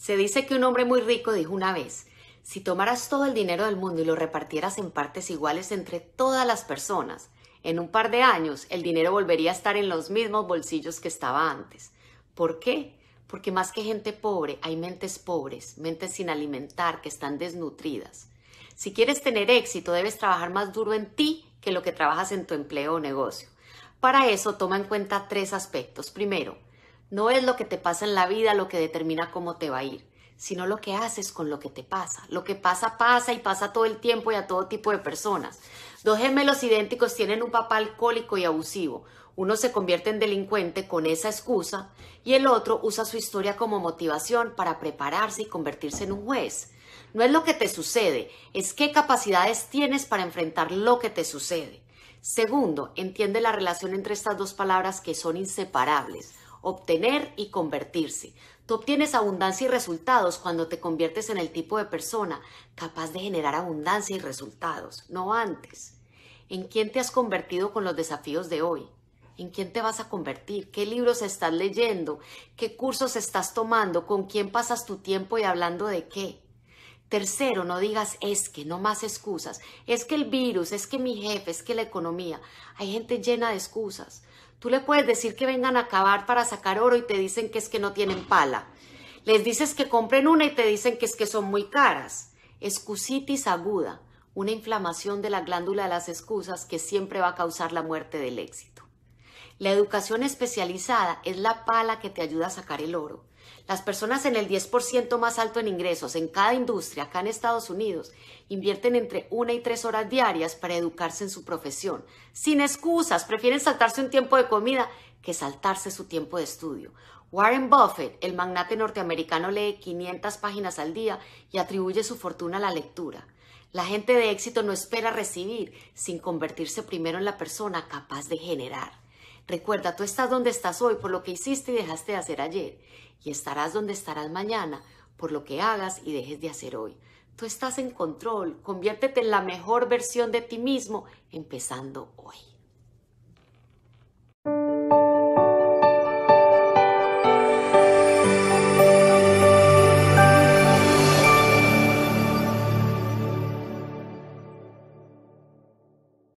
Se dice que un hombre muy rico dijo una vez, si tomaras todo el dinero del mundo y lo repartieras en partes iguales entre todas las personas, en un par de años el dinero volvería a estar en los mismos bolsillos que estaba antes. ¿Por qué? Porque más que gente pobre, hay mentes pobres, mentes sin alimentar, que están desnutridas. Si quieres tener éxito, debes trabajar más duro en ti que lo que trabajas en tu empleo o negocio. Para eso, toma en cuenta tres aspectos. Primero, no es lo que te pasa en la vida lo que determina cómo te va a ir, sino lo que haces con lo que te pasa. Lo que pasa pasa y pasa todo el tiempo y a todo tipo de personas. Dos gemelos idénticos tienen un papá alcohólico y abusivo. Uno se convierte en delincuente con esa excusa y el otro usa su historia como motivación para prepararse y convertirse en un juez. No es lo que te sucede, es qué capacidades tienes para enfrentar lo que te sucede. Segundo, entiende la relación entre estas dos palabras que son inseparables obtener y convertirse. Tú obtienes abundancia y resultados cuando te conviertes en el tipo de persona capaz de generar abundancia y resultados, no antes. ¿En quién te has convertido con los desafíos de hoy? ¿En quién te vas a convertir? ¿Qué libros estás leyendo? ¿Qué cursos estás tomando? ¿Con quién pasas tu tiempo y hablando de qué? Tercero, no digas es que, no más excusas. Es que el virus, es que mi jefe, es que la economía. Hay gente llena de excusas. Tú le puedes decir que vengan a acabar para sacar oro y te dicen que es que no tienen pala. Les dices que compren una y te dicen que es que son muy caras. Excusitis aguda, una inflamación de la glándula de las excusas que siempre va a causar la muerte del éxito. La educación especializada es la pala que te ayuda a sacar el oro. Las personas en el 10% más alto en ingresos en cada industria acá en Estados Unidos invierten entre una y tres horas diarias para educarse en su profesión, sin excusas, prefieren saltarse un tiempo de comida que saltarse su tiempo de estudio. Warren Buffett, el magnate norteamericano, lee 500 páginas al día y atribuye su fortuna a la lectura. La gente de éxito no espera recibir sin convertirse primero en la persona capaz de generar. Recuerda, tú estás donde estás hoy por lo que hiciste y dejaste de hacer ayer, y estarás donde estarás mañana por lo que hagas y dejes de hacer hoy. Tú estás en control, conviértete en la mejor versión de ti mismo empezando hoy.